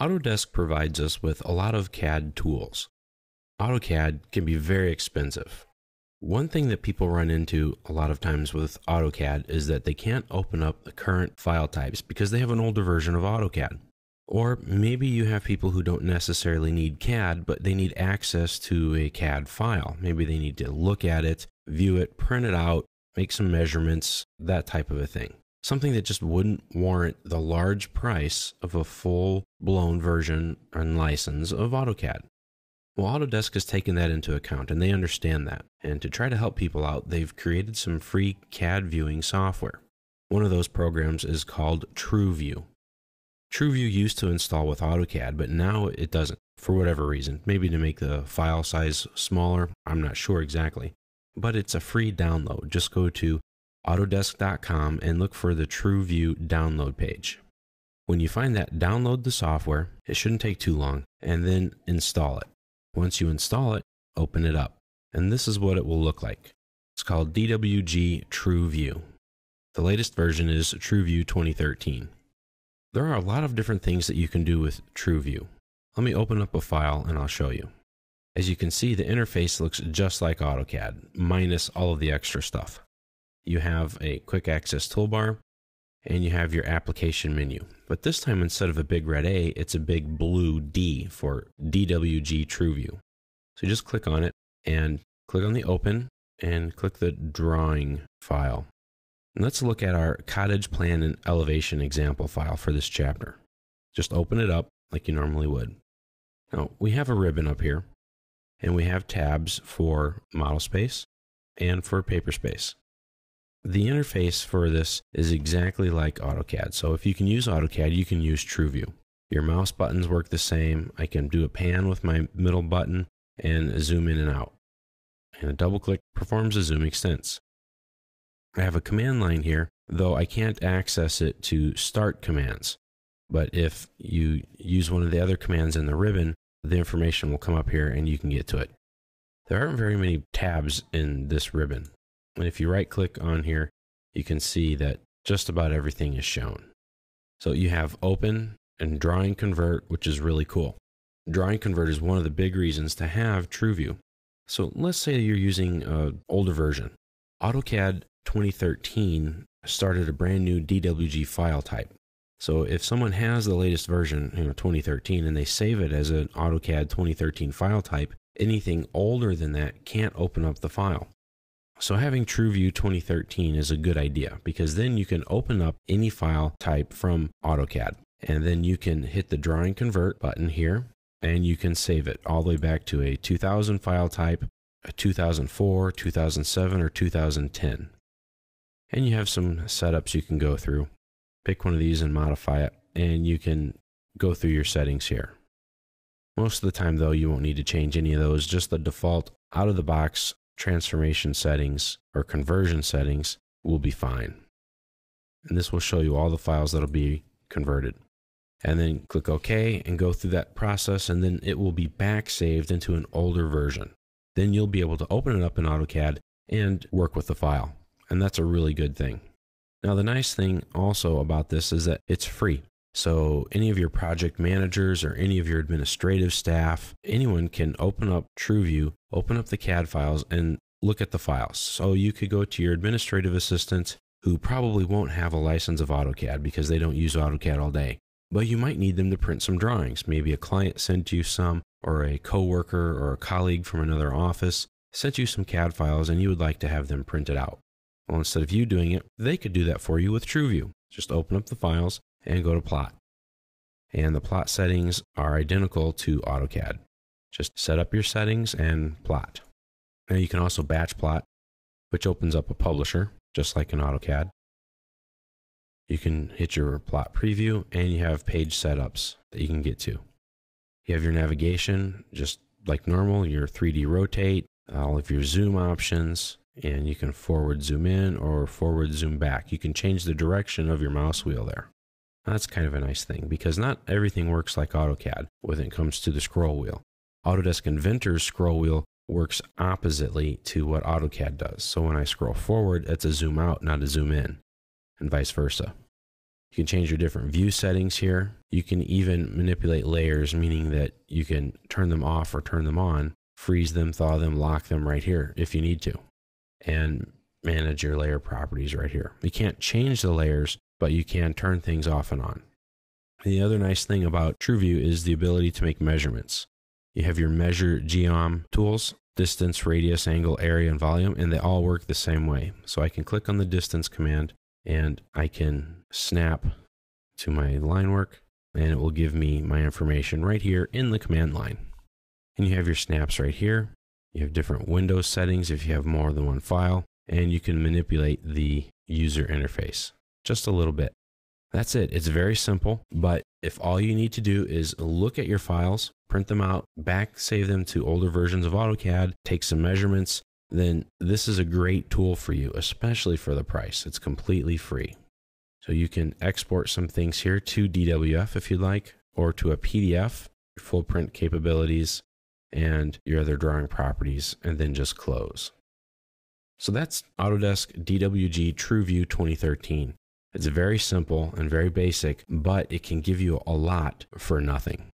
Autodesk provides us with a lot of CAD tools. AutoCAD can be very expensive. One thing that people run into a lot of times with AutoCAD is that they can't open up the current file types because they have an older version of AutoCAD. Or maybe you have people who don't necessarily need CAD, but they need access to a CAD file. Maybe they need to look at it, view it, print it out, make some measurements, that type of a thing something that just wouldn't warrant the large price of a full blown version and license of AutoCAD. Well, Autodesk has taken that into account and they understand that. And to try to help people out, they've created some free CAD viewing software. One of those programs is called TrueView. TrueView used to install with AutoCAD, but now it doesn't for whatever reason. Maybe to make the file size smaller, I'm not sure exactly. But it's a free download. Just go to autodesk.com and look for the TrueView download page. When you find that, download the software. It shouldn't take too long, and then install it. Once you install it, open it up. And this is what it will look like. It's called DWG TrueView. The latest version is TrueView 2013. There are a lot of different things that you can do with TrueView. Let me open up a file and I'll show you. As you can see, the interface looks just like AutoCAD, minus all of the extra stuff you have a quick access toolbar, and you have your application menu. But this time, instead of a big red A, it's a big blue D for DWG TrueView. So just click on it and click on the open and click the drawing file. And let's look at our cottage plan and elevation example file for this chapter. Just open it up like you normally would. Now we have a ribbon up here and we have tabs for model space and for paper space. The interface for this is exactly like AutoCAD. So if you can use AutoCAD, you can use TrueView. Your mouse buttons work the same. I can do a pan with my middle button and zoom in and out. And a double click performs a zoom extents. I have a command line here, though I can't access it to start commands. But if you use one of the other commands in the ribbon, the information will come up here and you can get to it. There aren't very many tabs in this ribbon. And if you right click on here, you can see that just about everything is shown. So you have open and drawing convert, which is really cool. Drawing convert is one of the big reasons to have TrueView. So let's say you're using an older version. AutoCAD 2013 started a brand new DWG file type. So if someone has the latest version, you know, 2013, and they save it as an AutoCAD 2013 file type, anything older than that can't open up the file. So having TrueView 2013 is a good idea because then you can open up any file type from AutoCAD and then you can hit the drawing convert button here and you can save it all the way back to a 2000 file type, a 2004, 2007 or 2010. And you have some setups you can go through. Pick one of these and modify it and you can go through your settings here. Most of the time though you won't need to change any of those, just the default out of the box transformation settings or conversion settings will be fine. And this will show you all the files that'll be converted. And then click OK and go through that process, and then it will be back saved into an older version. Then you'll be able to open it up in AutoCAD and work with the file. And that's a really good thing. Now, the nice thing also about this is that it's free. So, any of your project managers or any of your administrative staff, anyone can open up TrueView, open up the CAD files, and look at the files. So, you could go to your administrative assistant who probably won't have a license of AutoCAD because they don't use AutoCAD all day. But you might need them to print some drawings. Maybe a client sent you some, or a coworker or a colleague from another office sent you some CAD files and you would like to have them printed out. Well, instead of you doing it, they could do that for you with TrueView. Just open up the files, and go to plot. And the plot settings are identical to AutoCAD. Just set up your settings and plot. Now you can also batch plot, which opens up a publisher, just like in AutoCAD. You can hit your plot preview and you have page setups that you can get to. You have your navigation, just like normal, your 3D rotate, all of your zoom options, and you can forward zoom in or forward zoom back. You can change the direction of your mouse wheel there. That's kind of a nice thing because not everything works like AutoCAD when it comes to the scroll wheel. Autodesk Inventor's scroll wheel works oppositely to what AutoCAD does. So when I scroll forward, that's a zoom out, not a zoom in, and vice versa. You can change your different view settings here. You can even manipulate layers, meaning that you can turn them off or turn them on, freeze them, thaw them, lock them right here if you need to, and manage your layer properties right here. You can't change the layers but you can turn things off and on. The other nice thing about TrueView is the ability to make measurements. You have your measure geom tools, distance, radius, angle, area, and volume, and they all work the same way. So I can click on the distance command and I can snap to my line work and it will give me my information right here in the command line. And you have your snaps right here. You have different window settings if you have more than one file, and you can manipulate the user interface just a little bit. That's it. It's very simple, but if all you need to do is look at your files, print them out, back save them to older versions of AutoCAD, take some measurements, then this is a great tool for you, especially for the price. It's completely free. So you can export some things here to DWF if you'd like, or to a PDF, your full print capabilities, and your other drawing properties, and then just close. So that's Autodesk DWG TrueView 2013. It's very simple and very basic, but it can give you a lot for nothing.